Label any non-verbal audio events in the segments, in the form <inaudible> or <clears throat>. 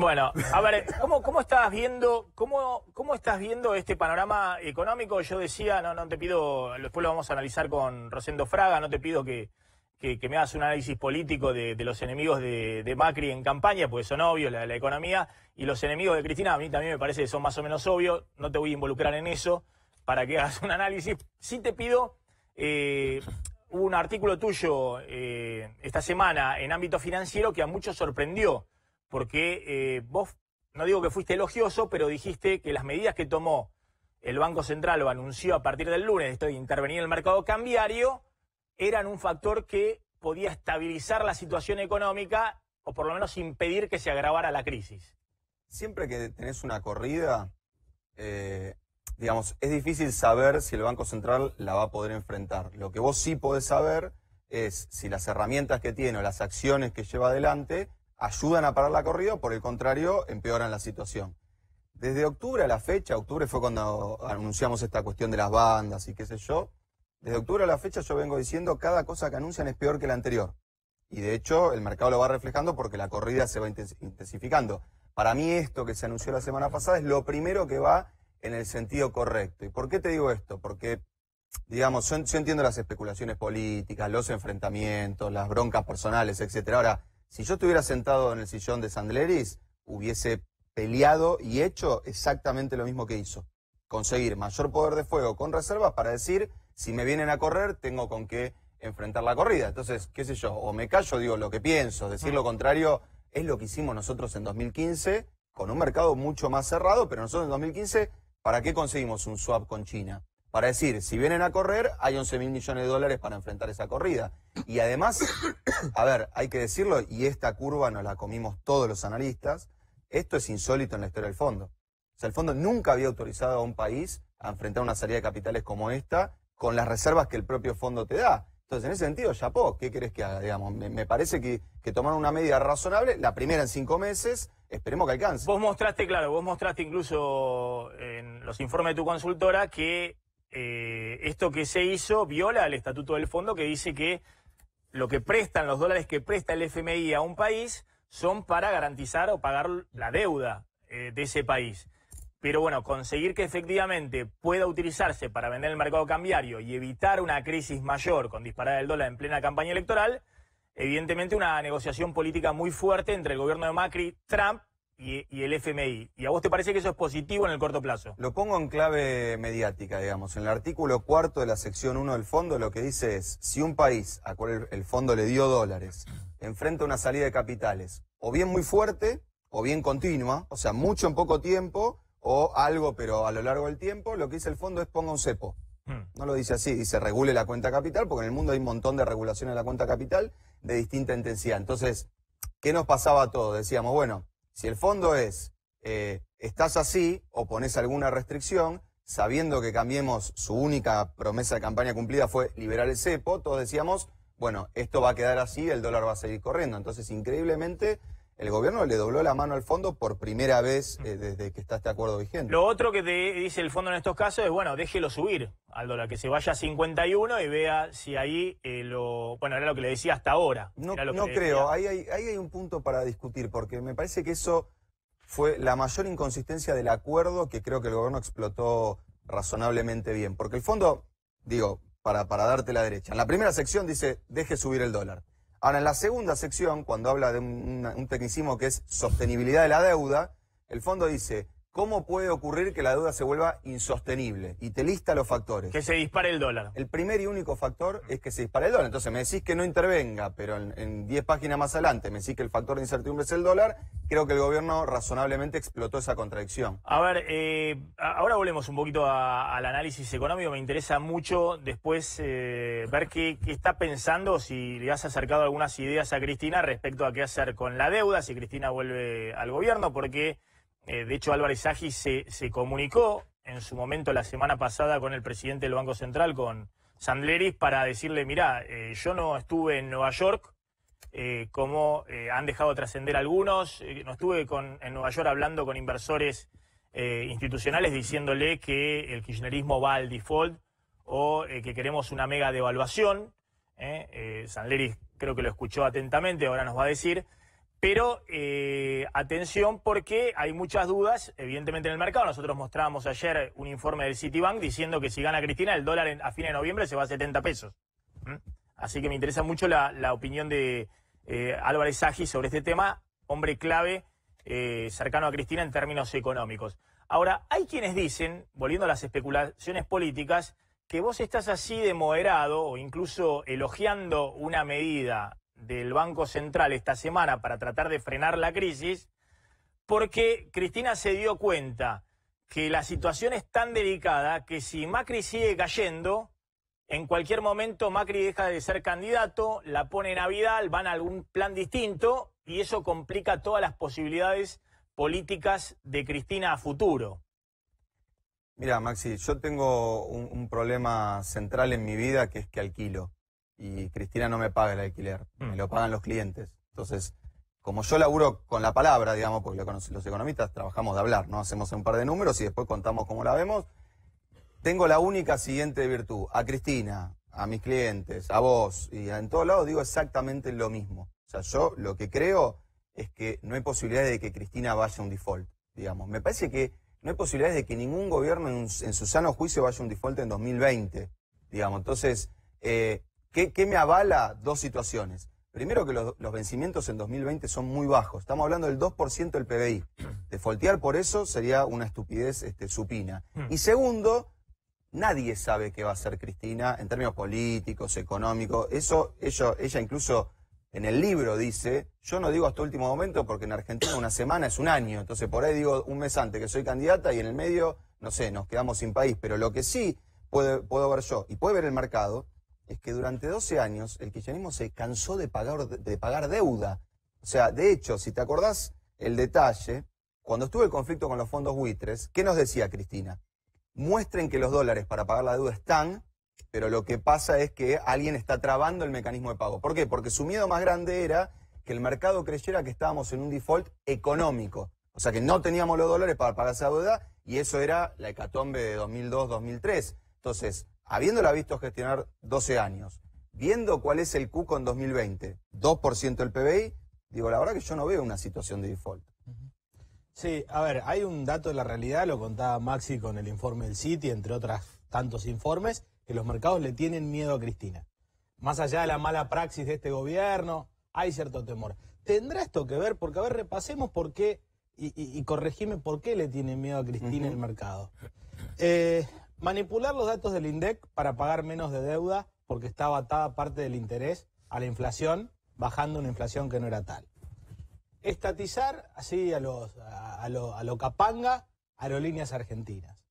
Bueno, a ver, ¿cómo, estás viendo, cómo, estás viendo este panorama económico? Yo decía, no, no te pido, después lo vamos a analizar con Rosendo Fraga, no te pido que, me hagas un análisis político de, los enemigos de, Macri en campaña, porque son obvios la, economía, y los enemigos de Cristina, a mí también me parece que son más o menos obvios, no te voy a involucrar en eso para que hagas un análisis. Sí te pido eh, un artículo tuyo eh, esta semana en ámbito financiero que a muchos sorprendió porque eh, vos, no digo que fuiste elogioso, pero dijiste que las medidas que tomó el Banco Central o anunció a partir del lunes, esto de intervenir en el mercado cambiario, eran un factor que podía estabilizar la situación económica o por lo menos impedir que se agravara la crisis. Siempre que tenés una corrida, eh, digamos, es difícil saber si el Banco Central la va a poder enfrentar. Lo que vos sí podés saber es si las herramientas que tiene o las acciones que lleva adelante ayudan a parar la corrida, por el contrario, empeoran la situación. Desde octubre a la fecha, octubre fue cuando anunciamos esta cuestión de las bandas y qué sé yo, desde octubre a la fecha yo vengo diciendo cada cosa que anuncian es peor que la anterior. Y de hecho el mercado lo va reflejando porque la corrida se va intensificando. Para mí esto que se anunció la semana pasada es lo primero que va en el sentido correcto. ¿Y por qué te digo esto? Porque, digamos, yo, entiendo las especulaciones políticas, los enfrentamientos, las broncas personales, etcétera. Ahora, si yo estuviera sentado en el sillón de Sandleris, hubiese peleado y hecho exactamente lo mismo que hizo. Conseguir mayor poder de fuego con reservas para decir, si me vienen a correr, tengo con qué enfrentar la corrida. Entonces, qué sé yo, o me callo, digo lo que pienso, decir mm. lo contrario es lo que hicimos nosotros en 2015, con un mercado mucho más cerrado, pero nosotros en 2015, ¿para qué conseguimos un swap con China? para decir, si vienen a correr, hay 11 mil millones de dólares para enfrentar esa corrida. Y además, a ver, hay que decirlo, y esta curva nos la comimos todos los analistas, esto es insólito en la historia del fondo. O sea, el fondo nunca había autorizado a un país a enfrentar una salida de capitales como esta con las reservas que el propio fondo te da. Entonces, en ese sentido, Chapó, ¿qué querés que haga? me, parece que, que una medida razonable, la primera en cinco meses, esperemos que alcance. Vos mostraste, claro, vos mostraste incluso en los informes de tu consultora que eh, esto que se hizo viola el estatuto del fondo que dice que lo que prestan, los dólares que presta el FMI a un país son para garantizar o pagar la deuda eh, de ese país. Pero bueno, conseguir que efectivamente pueda utilizarse para vender el mercado cambiario y evitar una crisis mayor con disparar el dólar en plena campaña electoral, evidentemente una negociación política muy fuerte entre el gobierno de Macri, y Trump y, el FMI. ¿Y a vos te parece que eso es positivo en el corto plazo? Lo pongo en clave mediática, digamos. En el artículo cuarto de la sección 1 del fondo lo que dice es, si un país a cual el fondo le dio dólares enfrenta una salida de capitales, o bien muy fuerte, o bien continua, o sea, mucho en poco tiempo, o algo pero a lo largo del tiempo, lo que dice el fondo es ponga un cepo. Hmm. No lo dice así, dice regule la cuenta capital, porque en el mundo hay un montón de regulaciones de la cuenta capital de distinta intensidad. Entonces, ¿qué nos pasaba a todos? Decíamos, bueno, si el fondo es, eh, estás así o pones alguna restricción, sabiendo que cambiemos, su única promesa de campaña cumplida fue liberar el cepo, todos decíamos, bueno, esto va a quedar así, el dólar va a seguir corriendo. Entonces, increíblemente, el gobierno le dobló la mano al fondo por primera vez mm. eh, desde que está este acuerdo vigente. Lo otro que te dice el fondo en estos casos es, bueno, déjelo subir al dólar, que se vaya a 51 y vea si ahí eh, lo... Bueno, era lo que le decía hasta ahora. No, creo, ahí hay, un punto para discutir, porque me parece que eso fue la mayor inconsistencia del acuerdo que creo que el gobierno explotó razonablemente bien, porque el fondo, digo, para, para darte la derecha, en la primera sección dice, deje subir el dólar. Ahora, en la segunda sección, cuando habla de un, tecnicismo que es sostenibilidad de la deuda, el fondo dice, ¿Cómo puede ocurrir que la deuda se vuelva insostenible? Y te lista los factores. Que se dispare el dólar. El primer y único factor es que se dispare el dólar. Entonces me decís que no intervenga, pero en 10 páginas más adelante me decís que el factor de incertidumbre es el dólar. Creo que el gobierno razonablemente explotó esa contradicción. A ver, eh, ahora volvemos un poquito al análisis económico. Me interesa mucho después eh, ver qué, está pensando, si le has acercado algunas ideas a Cristina respecto a qué hacer con la deuda, si Cristina vuelve al gobierno, porque... Eh, de hecho, Álvarez Agis se, comunicó en su momento la semana pasada con el presidente del Banco Central, con Sandleris, para decirle, mira, eh, yo no estuve en Nueva York, eh, como han dejado trascender algunos, no estuve en Nueva York hablando con inversores institucionales diciéndole que el kirchnerismo va al default o que queremos una mega devaluación. Sandleris creo que lo escuchó atentamente, ahora nos va a decir. Pero eh, atención porque hay muchas dudas, evidentemente, en el mercado. Nosotros mostrábamos ayer un informe del Citibank diciendo que si gana Cristina, el dólar a fin de noviembre se va a 70 pesos. Así que me interesa mucho la, opinión de eh, Álvarez Sagi sobre este tema, hombre clave eh, cercano a Cristina en términos económicos. Ahora, hay quienes dicen, volviendo a las especulaciones políticas, que vos estás así de moderado o incluso elogiando una medida del Banco Central esta semana para tratar de frenar la crisis, porque Cristina se dio cuenta que la situación es tan delicada que si Macri sigue cayendo, en cualquier momento Macri deja de ser candidato, la pone en van a algún plan distinto y eso complica todas las posibilidades políticas de Cristina a futuro. Mira, Maxi, yo tengo un, problema central en mi vida que es que alquilo y Cristina no me paga el alquiler, me mm. lo pagan los clientes. Entonces, como yo laburo con la palabra, digamos, porque los economistas trabajamos de hablar, ¿no? Hacemos un par de números y después contamos cómo la vemos. Tengo la única siguiente virtud. A Cristina, a mis clientes, a vos y en todos lados digo exactamente lo mismo. O sea, yo lo que creo es que no hay posibilidad de que Cristina vaya a un default, digamos. Me parece que no hay posibilidades de que ningún gobierno en, su sano juicio vaya a un default en 2020, digamos. Entonces, eh, ¿Qué, me avala dos situaciones? Primero que los, vencimientos en 2020 son muy bajos. Estamos hablando del 2% del PBI. <clears throat> Defoltear por eso sería una estupidez este, supina. Hmm. Y segundo, nadie sabe qué va a hacer Cristina en términos políticos, económicos. Eso ella, ella incluso en el libro dice, yo no digo hasta último momento porque en Argentina una semana es un año. Entonces por ahí digo un mes antes que soy candidata y en el medio, no sé, nos quedamos sin país. Pero lo que sí puedo ver yo y puede ver el mercado es que durante 12 años el kirchnerismo se cansó de pagar, de pagar deuda. O sea, de hecho, si te acordás el detalle, cuando estuvo el conflicto con los fondos buitres, ¿qué nos decía Cristina? Muestren que los dólares para pagar la deuda están, pero lo que pasa es que alguien está trabando el mecanismo de pago. ¿Por qué? Porque su miedo más grande era que el mercado creyera que estábamos en un default económico. O sea, que no teníamos los dólares para pagar esa deuda y eso era la hecatombe de 2002-2003. Entonces, habiéndola visto gestionar 12 años, viendo cuál es el cuco en 2020, 2% del PBI, digo, la verdad que yo no veo una situación de default. Sí, a ver, hay un dato de la realidad, lo contaba Maxi con el informe del Citi, entre otros tantos informes, que los mercados le tienen miedo a Cristina. Más allá de la mala praxis de este gobierno, hay cierto temor. ¿Tendrá esto que ver? Porque, a ver, repasemos por qué, y, corregime por qué le tienen miedo a Cristina el mercado. Eh, Manipular los datos del INDEC para pagar menos de deuda porque estaba atada parte del interés a la inflación, bajando una inflación que no era tal. Estatizar, así a, los, a, lo, a lo capanga, aerolíneas argentinas.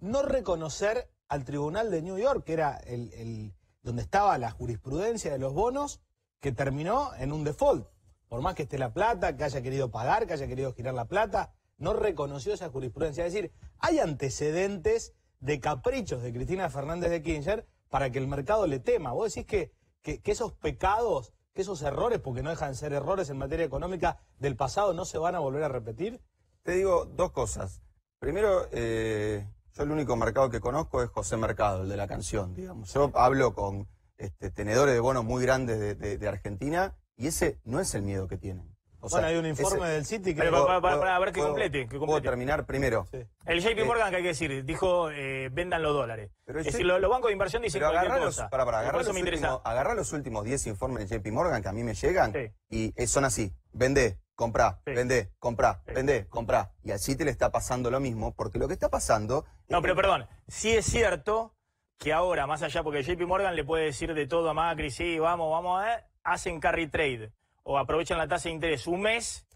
No reconocer al Tribunal de New York, que era el, donde estaba la jurisprudencia de los bonos, que terminó en un default. Por más que esté la plata, que haya querido pagar, que haya querido girar la plata, no reconoció esa jurisprudencia. Es decir, hay antecedentes de caprichos de Cristina Fernández de Kirchner para que el mercado le tema. Vos decís que, que, esos pecados, que esos errores, porque no dejan de ser errores en materia económica del pasado, no se van a volver a repetir. Te digo dos cosas. Primero, eh, yo el único mercado que conozco es José Mercado, el de la canción, digamos. Yo hablo con este, tenedores de bonos muy grandes de Argentina y ese no es el miedo que tienen. O bueno, hay un informe del City que... para, ver que complete, Puedo terminar primero. El JP eh, Morgan, que hay que decir, dijo, eh, vendan los dólares. los, bancos de inversión dicen pero cualquier los, cosa. Para, para, agarrar los, últimos, agarrar los últimos 10 informes del JP Morgan que a mí me llegan y son así, vende, comprá, vende, comprá, vende, comprá. Y al City le está pasando lo mismo, porque lo que está pasando... No, pero perdón, sí es cierto que ahora, más allá, porque JP Morgan le puede decir de todo a Macri, sí, vamos, vamos, a eh, ver, hacen carry trade o aprovechan la tasa de interés un mes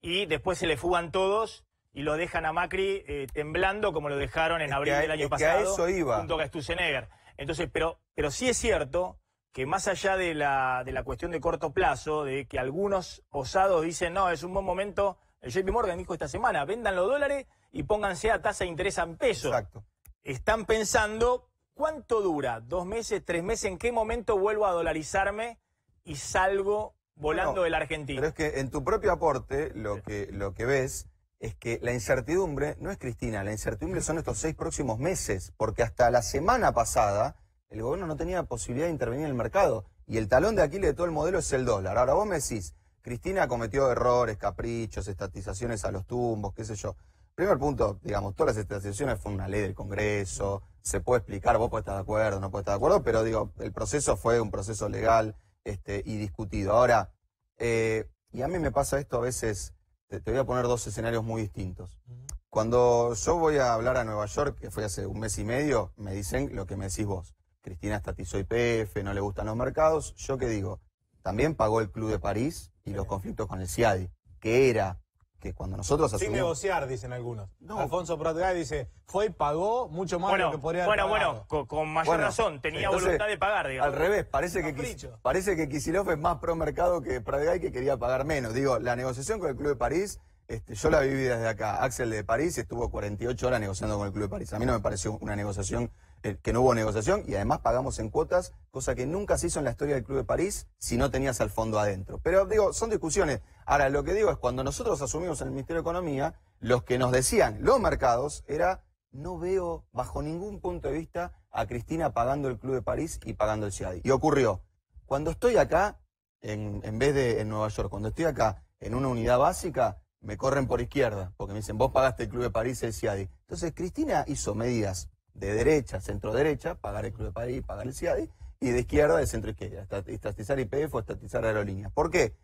y después se le fugan todos y lo dejan a Macri eh, temblando como lo dejaron en abril del e, año pasado eso iba. junto a Stusenegger. Entonces, pero, pero sí es cierto que más allá de la, cuestión de corto plazo, de que algunos osados dicen, no, es un buen momento, el JP Morgan dijo esta semana, vendan los dólares y pónganse a tasa de interés en pesos. Están pensando, ¿cuánto dura? ¿Dos meses? ¿Tres meses? ¿En qué momento vuelvo a dolarizarme y salgo volando del argentino. Pero es que en tu propio aporte lo, que, lo que ves es que la incertidumbre no es Cristina, la incertidumbre son estos seis próximos meses, porque hasta la semana pasada el gobierno no tenía posibilidad de intervenir en el mercado y el talón de Aquiles de todo el modelo es el dólar. Ahora vos me decís, Cristina cometió errores, caprichos, estatizaciones a los tumbos, qué sé yo. Primer punto, digamos, todas las estatizaciones fueron una ley del Congreso, se puede explicar, vos podés estar de acuerdo, no podés estar de acuerdo, pero digo, el proceso fue un proceso legal este, y discutido. Ahora, eh, y a mí me pasa esto a veces, te, voy a poner dos escenarios muy distintos. Cuando yo voy a hablar a Nueva York, que fue hace un mes y medio, me dicen lo que me decís vos. Cristina estatizó PF no le gustan los mercados. Yo qué digo, también pagó el Club de París y los conflictos con el CIADI, que era que cuando nosotros Sin negociar, dicen algunos. Alfonso Pradegay dice, fue y pagó mucho más de lo que podría haber Bueno, bueno, con, mayor razón, tenía voluntad de pagar, digamos. Al revés, parece que, parece que es más pro mercado que Pradegay que quería pagar menos. Digo, la negociación con el Club de París, este, yo la viví desde acá. Axel de París estuvo 48 horas negociando con el Club de París. A mí no me pareció una negociación eh, que no hubo negociación y además pagamos en cuotas, cosa que nunca se hizo en la historia del Club de París si no tenías al fondo adentro. Pero digo, son discusiones. Ahora, lo que digo es, cuando nosotros asumimos en el Ministerio de Economía, los que nos decían los mercados era, no veo bajo ningún punto de vista a Cristina pagando el Club de París y pagando el CIADI. Y ocurrió, cuando estoy acá, en, en vez de en Nueva York, cuando estoy acá en una unidad básica, me corren por izquierda, porque me dicen, vos pagaste el Club de París y el CIADI. Entonces, Cristina hizo medidas de derecha, centro-derecha, pagar el Club de París, pagar el CIADI, y de izquierda, de centro-izquierda, estatizar IPF o estatizar aerolíneas. ¿Por qué?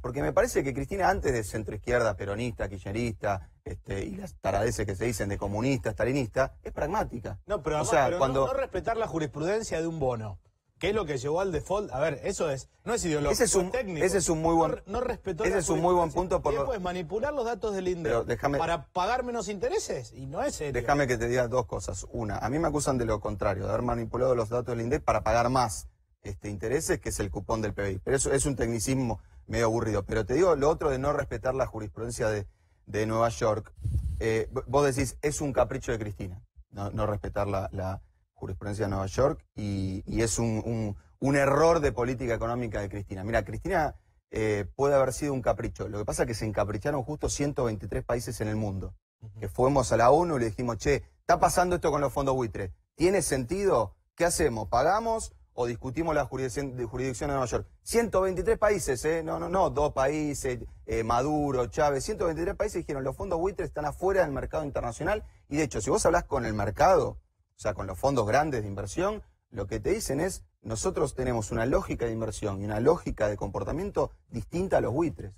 Porque me parece que Cristina, antes de centro-izquierda, peronista, kirchnerista, este, y las taradeces que se dicen de comunista, stalinista, es pragmática. No, pero, cuando... respetar la jurisprudencia de un bono. ¿Qué es lo que llevó al default. A ver, eso es, no es ideológico, es un, técnico. Ese es un muy buen no, es un muy buen punto por manipular los datos del INDE para pagar menos intereses y no es Déjame que te diga dos cosas. Una, a mí me acusan de lo contrario, de haber manipulado los datos del INDE para pagar más este intereses que es el cupón del PBI. Pero eso es un tecnicismo medio aburrido. Pero te digo lo otro de no respetar la jurisprudencia de, Nueva York. Eh, vos decís, es un capricho de Cristina, no, respetar la jurisprudencia de Nueva York y, es un, error de política económica de Cristina. Mira, Cristina eh, puede haber sido un capricho. Lo que pasa es que se encapricharon justo 123 países en el mundo. Que fuimos a la ONU y le dijimos, che, está pasando esto con los fondos buitres. ¿Tiene sentido? ¿Qué hacemos? ¿Pagamos o discutimos la jurisdicción de, Nueva York? 123 países, ¿eh? No, no, no, dos países, eh, Maduro, Chávez, 123 países dijeron, los fondos buitres están afuera del mercado internacional y de hecho, si vos hablás con el mercado, o sea, con los fondos grandes de inversión, lo que te dicen es, nosotros tenemos una lógica de inversión y una lógica de comportamiento distinta a los buitres.